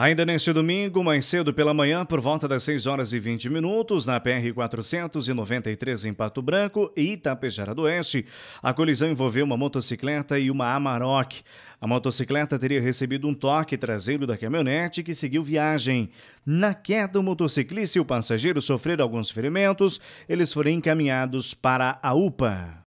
Ainda neste domingo, mais cedo pela manhã, por volta das 6 horas e 20 minutos, na PR-493 em Pato Branco e Itapejara do Oeste, a colisão envolveu uma motocicleta e uma Amarok. A motocicleta teria recebido um toque traseiro da caminhonete que seguiu viagem. Na queda, o motociclista e o passageiro sofreram alguns ferimentos. Eles foram encaminhados para a UPA.